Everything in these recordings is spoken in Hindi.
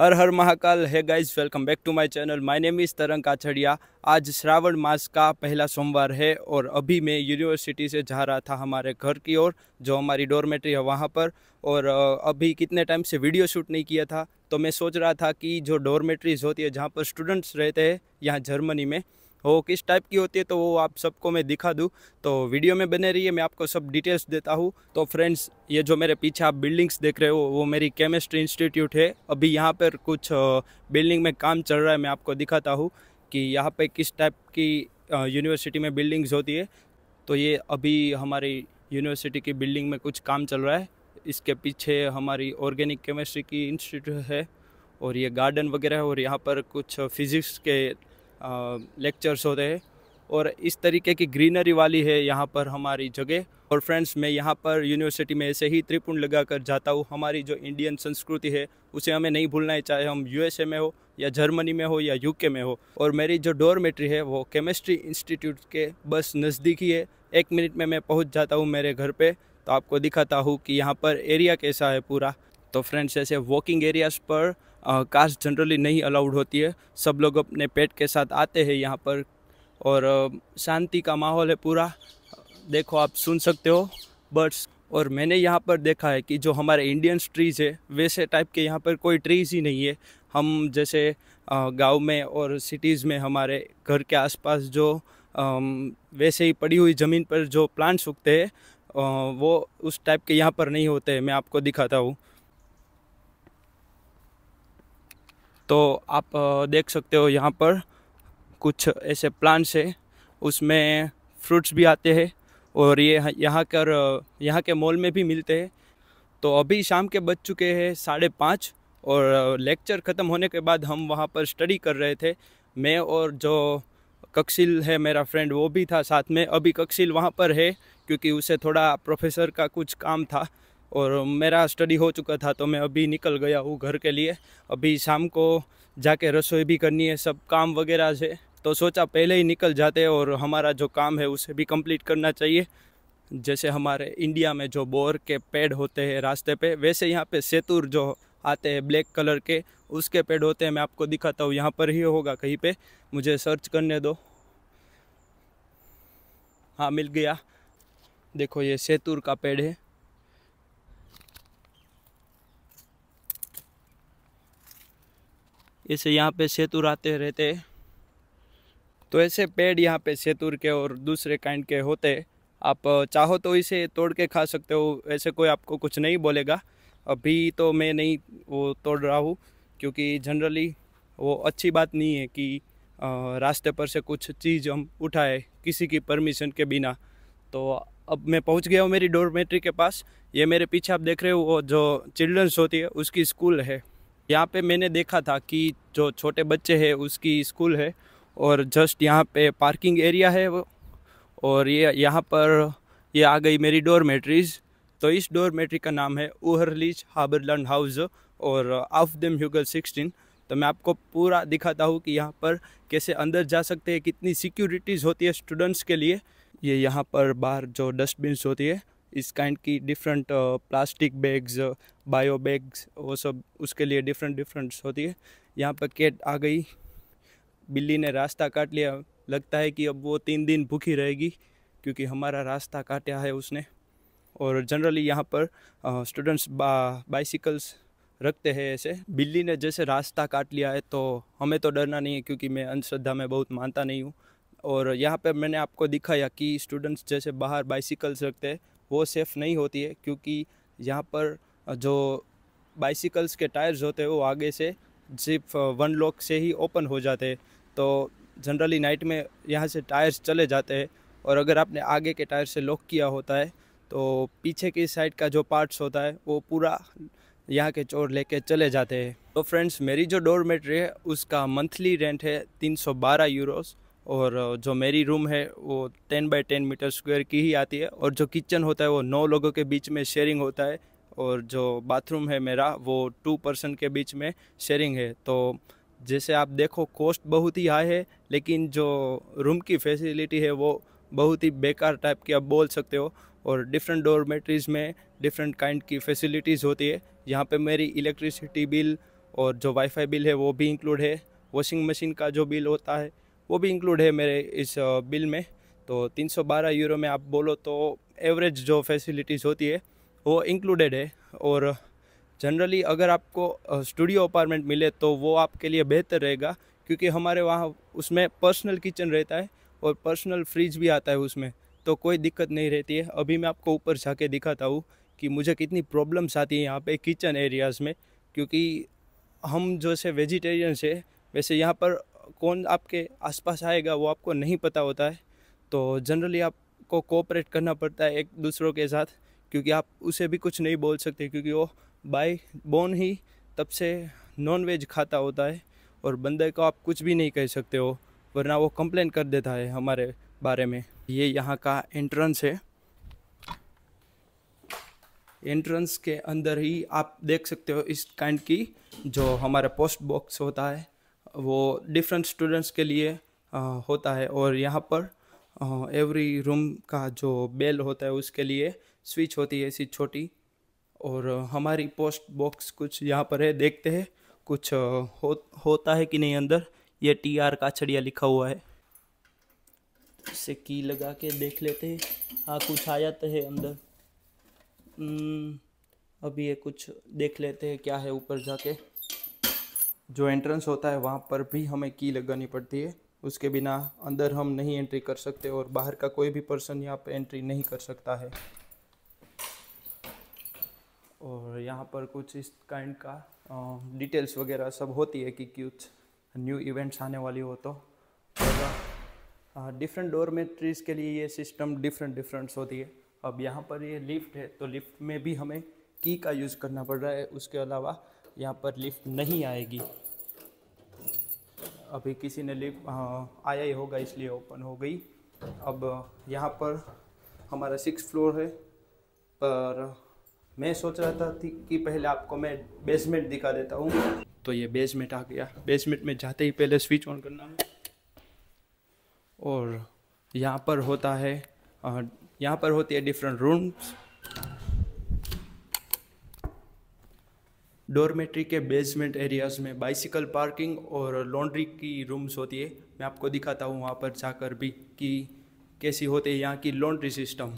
हर हर महाकाल है guys welcome back to my channel my name is Tarang Kachhadiya आज श्रावण मास का पहला सोमवार है और अभी मैं यूनिवर्सिटी से जा रहा था हमारे घर की ओर जो हमारी डोरमेट्री है वहाँ पर और अभी कितने टाइम से वीडियो शूट नहीं किया था तो मैं सोच रहा था कि जो डोरमेट्रीज होती है जहाँ पर स्टूडेंट्स रहते हैं यहाँ जर्मनी में वो किस टाइप की होती है तो वो आप सबको मैं दिखा दूँ तो वीडियो में बने रहिए मैं आपको सब डिटेल्स देता हूँ तो फ्रेंड्स ये जो मेरे पीछे आप बिल्डिंग्स देख रहे हो वो मेरी केमिस्ट्री इंस्टीट्यूट है अभी यहाँ पर कुछ बिल्डिंग में काम चल रहा है मैं आपको दिखाता हूँ कि यहाँ पर किस टाइप की यूनिवर्सिटी में बिल्डिंग्स होती है तो ये अभी हमारी यूनिवर्सिटी की बिल्डिंग में कुछ काम चल रहा है इसके पीछे हमारी ऑर्गेनिक केमिस्ट्री की इंस्टीट्यूट है और ये गार्डन वगैरह है और यहाँ पर कुछ फिज़िक्स के लेक्चर्स होते हैं और इस तरीके की ग्रीनरी वाली है यहाँ पर हमारी जगह और फ्रेंड्स मैं यहाँ पर यूनिवर्सिटी में ऐसे ही त्रिपुण लगा कर जाता हूँ हमारी जो इंडियन संस्कृति है उसे हमें नहीं भूलना है चाहे हम यूएसए में हो या जर्मनी में हो या यूके में हो और मेरी जो डोरमेट्री है वो केमिस्ट्री इंस्टीट्यूट के बस नज़दीक ही है एक मिनट में मैं पहुँच जाता हूँ मेरे घर पर तो आपको दिखाता हूँ कि यहाँ पर एरिया कैसा है पूरा तो फ्रेंड्स ऐसे वॉकिंग एरियाज़ पर कास्ट जनरली नहीं अलाउड होती है सब लोग अपने पेट के साथ आते हैं यहाँ पर और शांति का माहौल है पूरा देखो आप सुन सकते हो बर्ड्स और मैंने यहाँ पर देखा है कि जो हमारे इंडियन ट्रीज़ है वैसे टाइप के यहाँ पर कोई ट्रीज़ ही नहीं है हम जैसे गांव में और सिटीज़ में हमारे घर के आसपास जो वैसे ही पड़ी हुई ज़मीन पर जो प्लांट्स उगते हैं वो उस टाइप के यहाँ पर नहीं होते मैं आपको दिखाता हूँ तो आप देख सकते हो यहाँ पर कुछ ऐसे प्लांट्स है उसमें फ्रूट्स भी आते हैं और ये यहाँ कर यहाँ के मॉल में भी मिलते हैं तो अभी शाम के बज चुके हैं साढ़े पाँच और लेक्चर ख़त्म होने के बाद हम वहाँ पर स्टडी कर रहे थे मैं और जो कक्षिल है मेरा फ्रेंड वो भी था साथ में अभी कक्षिल वहाँ पर है क्योंकि उसे थोड़ा प्रोफेसर का कुछ काम था और मेरा स्टडी हो चुका था तो मैं अभी निकल गया हूँ घर के लिए अभी शाम को जाके रसोई भी करनी है सब काम वगैरह से तो सोचा पहले ही निकल जाते और हमारा जो काम है उसे भी कंप्लीट करना चाहिए जैसे हमारे इंडिया में जो बोर के पेड़ होते हैं रास्ते पे वैसे यहाँ पे सेतुर जो आते हैं ब्लैक कलर के उसके पेड़ होते हैं मैं आपको दिखाता हूँ यहाँ पर ही होगा कहीं पे मुझे सर्च करने दो हाँ मिल गया देखो ये सेतुर का पेड़ है इसे यहाँ पे सेतुर आते रहते तो ऐसे पेड़ यहाँ पे सेतुर के और दूसरे काइंड के होते आप चाहो तो इसे तोड़ के खा सकते हो ऐसे कोई आपको कुछ नहीं बोलेगा अभी तो मैं नहीं वो तोड़ रहा हूँ क्योंकि जनरली वो अच्छी बात नहीं है कि रास्ते पर से कुछ चीज़ हम उठाए किसी की परमिशन के बिना तो अब मैं पहुंच गया हूँ मेरी डोरमेट्री के पास ये मेरे पीछे आप देख रहे हो वो जो चिल्ड्रंस होती है उसकी स्कूल है यहाँ पे मैंने देखा था कि जो छोटे बच्चे हैं उसकी स्कूल है और जस्ट यहाँ पे पार्किंग एरिया है वो और ये यहाँ पर ये आ गई मेरी डोरमेट्रीज तो इस डोरमेट्री का नाम है ओहरलीच हाबरलैंड हाउस और ऑफ दम ह्यूगल सिक्सटीन तो मैं आपको पूरा दिखाता हूँ कि यहाँ पर कैसे अंदर जा सकते हैं कितनी सिक्योरिटीज़ होती है स्टूडेंट्स के लिए ये यहाँ पर बाहर जो डस्टबिन होती है इस काइंड की different plastic bags bio bags वो सब उसके लिए डिफरेंट डिफरेंट होती है यहाँ पर कैट आ गई बिल्ली ने रास्ता काट लिया लगता है कि अब वो तीन दिन भूखी रहेगी क्योंकि हमारा रास्ता काटा है उसने और जनरली यहाँ पर स्टूडेंट्स uh, बाइसिकल्स रखते हैं ऐसे बिल्ली ने जैसे रास्ता काट लिया है तो हमें तो डरना नहीं है क्योंकि मैं अंधश्रद्धा में बहुत मानता नहीं हूँ और यहाँ पे मैंने आपको दिखाया कि स्टूडेंट्स जैसे बाहर बाइसिकल्स रखते हैं वो सेफ़ नहीं होती है क्योंकि यहाँ पर जो बाइसिकल्स के टायर्स होते हैं वो आगे से सिर्फ वन लॉक से ही ओपन हो जाते हैं तो जनरली नाइट में यहाँ से टायर्स चले जाते हैं और अगर आपने आगे के टायर से लॉक किया होता है तो पीछे की साइड का जो पार्ट्स होता है वो पूरा यहाँ के चोर लेके चले जाते हैं तो फ्रेंड्स मेरी जो डोर मेट्री है उसका मंथली रेंट है 312 यूरोस और जो मेरी रूम है वो ten by ten meter square की ही आती है और जो किचन होता है वो नौ लोगों के बीच में शेयरिंग होता है और जो बाथरूम है मेरा वो टू पर्सन के बीच में शेयरिंग है तो जैसे आप देखो कॉस्ट बहुत ही हाई है लेकिन जो रूम की फैसिलिटी है वो बहुत ही बेकार टाइप की आप बोल सकते हो और डिफरेंट डोरमेट्रीज में डिफरेंट काइंड की फैसिलिटीज़ होती है यहाँ पे मेरी इलेक्ट्रिसिटी बिल और जो वाईफाई बिल है वो भी इंक्लूड है वॉशिंग मशीन का जो बिल होता है वो भी इंक्लूड है मेरे इस बिल में तो 312 यूरो में आप बोलो तो एवरेज जो फैसिलिटीज़ होती है वो इंक्लूडेड है और जनरली अगर आपको स्टूडियो अपार्टमेंट मिले तो वो आपके लिए बेहतर रहेगा क्योंकि हमारे वहाँ उसमें पर्सनल किचन रहता है और पर्सनल फ्रिज भी आता है उसमें तो कोई दिक्कत नहीं रहती है अभी मैं आपको ऊपर जाके दिखाता हूँ कि मुझे कितनी प्रॉब्लम्स आती हैं यहाँ पे किचन एरियाज़ में क्योंकि हम जैसे वेजिटेरियंस है वैसे यहाँ पर कौन आपके आसपास आएगा वो आपको नहीं पता होता है तो जनरली आपको कोऑपरेट करना पड़ता है एक दूसरों के साथ क्योंकि आप उसे भी कुछ नहीं बोल सकते क्योंकि वो बाई बोन ही तब से नॉन वेज खाता होता है और बंदे को आप कुछ भी नहीं कह सकते हो वरना वो कंप्लेन कर देता है हमारे बारे में ये यहाँ का एंट्रेंस है एंट्रेंस के अंदर ही आप देख सकते हो इस काइंड की जो हमारा पोस्ट बॉक्स होता है वो डिफरेंट स्टूडेंट्स के लिए होता है और यहाँ पर एवरी रूम का जो बेल होता है उसके लिए स्विच होती है ऐसी छोटी और हमारी पोस्ट बॉक्स कुछ यहाँ पर है देखते हैं कुछ हो होता है कि नहीं अंदर ये टी आर काछड़िया लिखा हुआ है इसे की लगा के देख लेते हैं हाँ कुछ आ जाते है अंदर हम्म, अभी ये कुछ देख लेते हैं क्या है ऊपर जाके जो एंट्रेंस होता है वहाँ पर भी हमें की लगानी पड़ती है उसके बिना अंदर हम नहीं एंट्री कर सकते और बाहर का कोई भी पर्सन यहाँ पर एंट्री नहीं कर सकता है और यहाँ पर कुछ इस काइंड का डिटेल्स वगैरह सब होती है कि कुछ न्यू इवेंट्स आने वाली हो तो डिफरेंट डोरमेट्रीज़ के लिए ये सिस्टम डिफरेंट डिफरेंट्स होती है अब यहाँ पर ये लिफ्ट है तो लिफ्ट में भी हमें की का यूज़ करना पड़ रहा है उसके अलावा यहाँ पर लिफ्ट नहीं आएगी अभी किसी ने लिख हाँ, आया ही होगा इसलिए ओपन हो गई अब यहाँ पर हमारा सिक्स फ्लोर है पर मैं सोच रहा था कि पहले आपको मैं बेसमेंट दिखा देता हूँ तो ये बेसमेंट आ गया बेसमेंट में जाते ही पहले स्विच ऑन करना है और यहाँ पर होता है हाँ, यहाँ पर होती है डिफरेंट रूम्स डोरमेट्री के बेसमेंट एरियाज में बाइसिकल पार्किंग और लॉन्ड्री की रूम्स होती है मैं आपको दिखाता हूँ वहाँ पर जाकर भी कि कैसी होती है यहाँ की लॉन्ड्री सिस्टम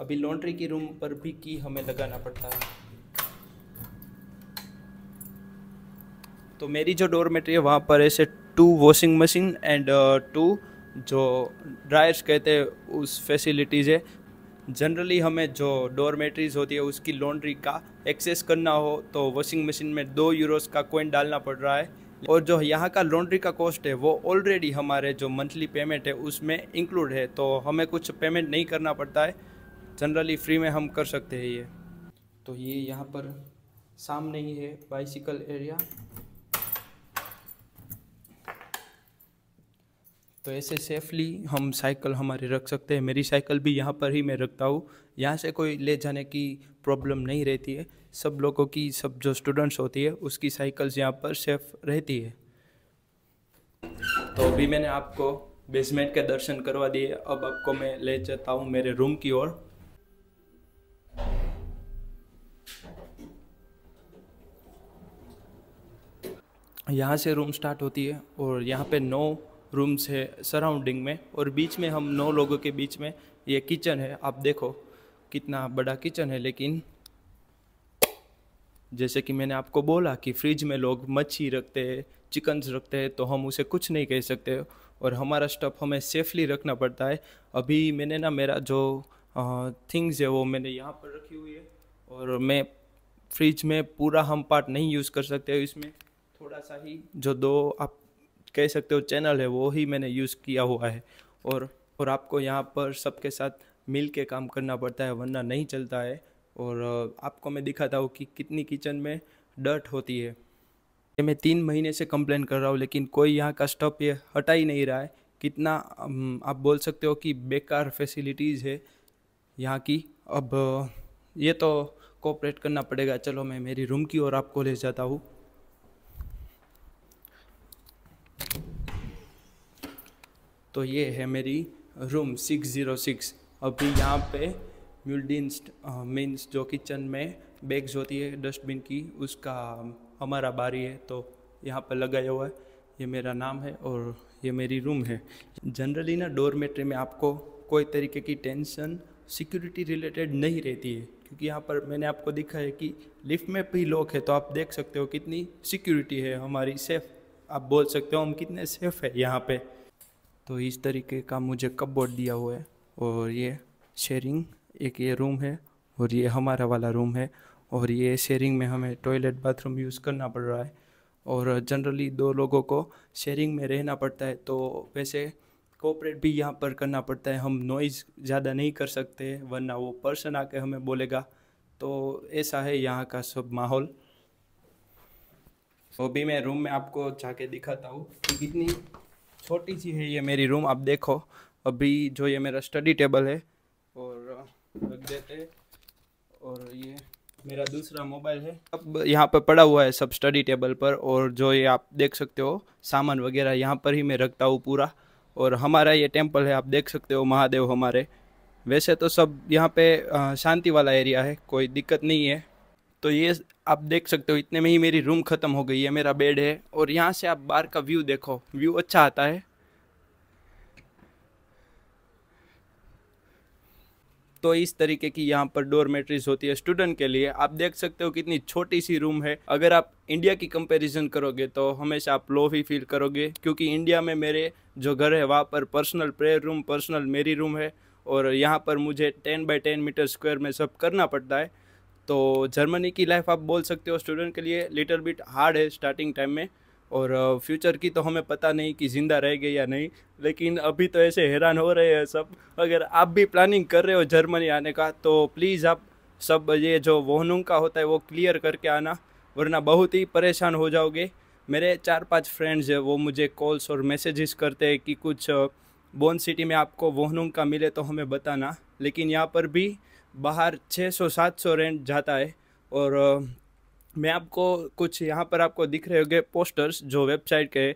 अभी लॉन्ड्री की रूम पर भी की हमें लगाना पड़ता है तो मेरी जो डोरमेट्री है वहाँ पर ऐसे two washing machine and two जो ड्रायर्स कहते हैं उस फैसिलिटीज़ है जनरली हमें जो डोरमेट्रीज होती है उसकी लॉन्ड्री का एक्सेस करना हो तो वॉशिंग मशीन में दो यूरोस का कोइन डालना पड़ रहा है और जो यहाँ का लॉन्ड्री का कॉस्ट है वो ऑलरेडी हमारे जो मंथली पेमेंट है उसमें इंक्लूड है तो हमें कुछ पेमेंट नहीं करना पड़ता है जनरली फ्री में हम कर सकते हैं ये तो ये यहाँ पर सामने ही है बाइसिकल एरिया तो ऐसे सेफली हम साइकिल हमारी रख सकते हैं मेरी साइकिल भी यहाँ पर ही मैं रखता हूँ यहाँ से कोई ले जाने की प्रॉब्लम नहीं रहती है सब लोगों की सब जो स्टूडेंट्स होती है उसकी साइकिल्स यहाँ पर सेफ रहती है तो अभी मैंने आपको बेसमेंट के दर्शन करवा दिए अब आपको मैं ले जाता हूँ मेरे रूम की ओर यहाँ से रूम स्टार्ट होती है और यहाँ पे नौ रूम्स है सराउंडिंग में और बीच में हम नौ लोगों के बीच में ये किचन है आप देखो कितना बड़ा किचन है लेकिन जैसे कि मैंने आपको बोला कि फ्रिज में लोग मच्छी रखते हैं चिकन्स रखते हैं तो हम उसे कुछ नहीं कह सकते और हमारा स्टफ हमें सेफली रखना पड़ता है अभी मैंने ना मेरा जो थिंग्स है वो मैंने यहाँ पर रखी हुई है और मैं फ्रिज में पूरा हम पार्ट नहीं यूज़ कर सकते इसमें थोड़ा सा ही जो दो आप कह सकते हो चैनल है वो ही मैंने यूज़ किया हुआ है और और आपको यहाँ पर सबके साथ मिल के काम करना पड़ता है वरना नहीं चलता है और आपको मैं दिखाता हूँ कि कितनी किचन में डर्ट होती है ये मैं तीन महीने से कंप्लेन कर रहा हूँ लेकिन कोई यहाँ का स्टॉप ये हटा ही नहीं रहा है कितना आप बोल सकते हो कि बेकार फैसिलिटीज़ है यहाँ की अब ये तो कोऑपरेट करना पड़ेगा चलो मैं मेरी रूम की ओर आपको ले जाता हूँ तो ये है मेरी रूम सिक्स ज़ीरो सिक्स अभी यहाँ पे म्यूलडीन्स मीन्स जो किचन में बैग्स होती है डस्टबिन की उसका हमारा बारी है तो यहाँ पर लगाया हुआ है ये मेरा नाम है और ये मेरी रूम है जनरली ना डोरमेट्री में आपको कोई तरीके की टेंशन सिक्योरिटी रिलेटेड नहीं रहती है क्योंकि यहाँ पर मैंने आपको दिखा है कि लिफ्ट में भी लोग है तो आप देख सकते हो कितनी सिक्योरिटी है हमारी सेफ आप बोल सकते हो हम कितने सेफ है यहाँ पे तो इस तरीके का मुझे कपबोर्ड दिया हुआ है और ये शेयरिंग एक ये रूम है और ये हमारा वाला रूम है और ये शेयरिंग में हमें टॉयलेट बाथरूम यूज़ करना पड़ रहा है और जनरली दो लोगों को शेयरिंग में रहना पड़ता है तो वैसे कोऑपरेट भी यहाँ पर करना पड़ता है हम नॉइज़ ज़्यादा नहीं कर सकते वरना वो पर्सन आके हमें बोलेगा तो ऐसा है यहाँ का सब माहौल वो भी मैं रूम में आपको जाके दिखाता हूँ कितनी छोटी सी है ये मेरी रूम आप देखो अभी जो ये मेरा स्टडी टेबल है और रख देते और ये मेरा दूसरा मोबाइल है अब यहाँ पर पड़ा हुआ है सब स्टडी टेबल पर और जो ये आप देख सकते हो सामान वगैरह यहाँ पर ही मैं रखता हूँ पूरा और हमारा ये टेम्पल है आप देख सकते हो महादेव हमारे वैसे तो सब यहाँ पे शांति वाला एरिया है कोई दिक्कत नहीं है तो ये आप देख सकते हो इतने में ही मेरी रूम ख़त्म हो गई है मेरा बेड है और यहाँ से आप बाहर का व्यू देखो व्यू अच्छा आता है तो इस तरीके की यहाँ पर डोरमेट्रीज होती है स्टूडेंट के लिए आप देख सकते हो कितनी छोटी सी रूम है अगर आप इंडिया की कंपैरिजन करोगे तो हमेशा आप लो ही फील करोगे क्योंकि इंडिया में मेरे जो घर है वहाँ पर पर्सनल प्रेयर रूम पर्सनल मेरी रूम है और यहाँ पर मुझे ten by ten meter square में सब करना पड़ता है तो जर्मनी की लाइफ आप बोल सकते हो स्टूडेंट के लिए लिटल बिट हार्ड है स्टार्टिंग टाइम में और फ्यूचर की तो हमें पता नहीं कि ज़िंदा रह गई या नहीं लेकिन अभी तो ऐसे हैरान हो रहे हैं सब अगर आप भी प्लानिंग कर रहे हो जर्मनी आने का तो प्लीज़ आप सब ये जो वोहनुंग का होता है वो क्लियर करके आना वरना बहुत ही परेशान हो जाओगे मेरे चार पांच फ्रेंड्स हैं वो मुझे कॉल्स और मैसेजेस करते हैं कि कुछ बोन सिटी में आपको वोहनुंग का मिले तो हमें बताना लेकिन यहाँ पर भी बाहर 600-700 रेंट जाता है और मैं आपको कुछ यहाँ पर आपको दिख रहे होंगे पोस्टर्स जो वेबसाइट के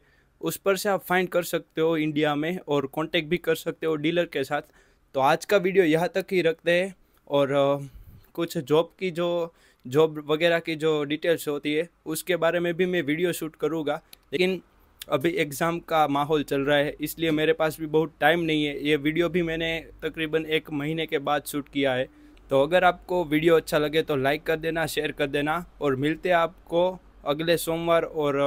उस पर से आप फाइंड कर सकते हो इंडिया में और कांटेक्ट भी कर सकते हो डीलर के साथ तो आज का वीडियो यहाँ तक ही रखते हैं और कुछ जॉब की जो जॉब वगैरह की जो डिटेल्स होती है उसके बारे में भी मैं वीडियो शूट करूँगा लेकिन अभी एग्ज़ाम का माहौल चल रहा है इसलिए मेरे पास भी बहुत टाइम नहीं है ये वीडियो भी मैंने तकरीबन एक महीने के बाद शूट किया है तो अगर आपको वीडियो अच्छा लगे तो लाइक कर देना शेयर कर देना और मिलते हैं आपको अगले सोमवार और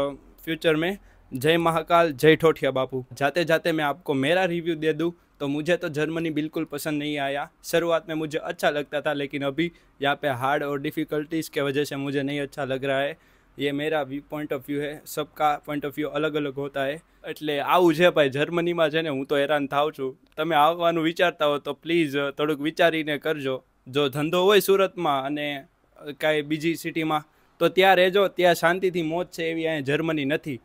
फ्यूचर में जय महाकाल जय ठोठिया बापू जाते जाते मैं आपको मेरा रिव्यू दे दूँ तो मुझे तो जर्मनी बिल्कुल पसंद नहीं आया शुरुआत में मुझे अच्छा लगता था लेकिन अभी यहाँ पे हार्ड और डिफ़िकल्टीज़ के वजह से मुझे नहीं अच्छा लग रहा है ये मेरा पॉइंट ऑफ व्यू है सबका पॉइंट ऑफ व्यू अलग अलग होता है एट्ले આવું भाई जर्मनी में जैसे हूँ तो हैरान था થાઉં છું તમે આવવાનું हो तो प्लीज़ थोड़क विचारी વિચારીને જો ધંધો હોય સુરતમાં અને કાંઈ બીજી સિટીમાં તો ત્યાં રહેજો ત્યાં શાંતિથી મોજ છે એવી અહીંયા જર્મની નથી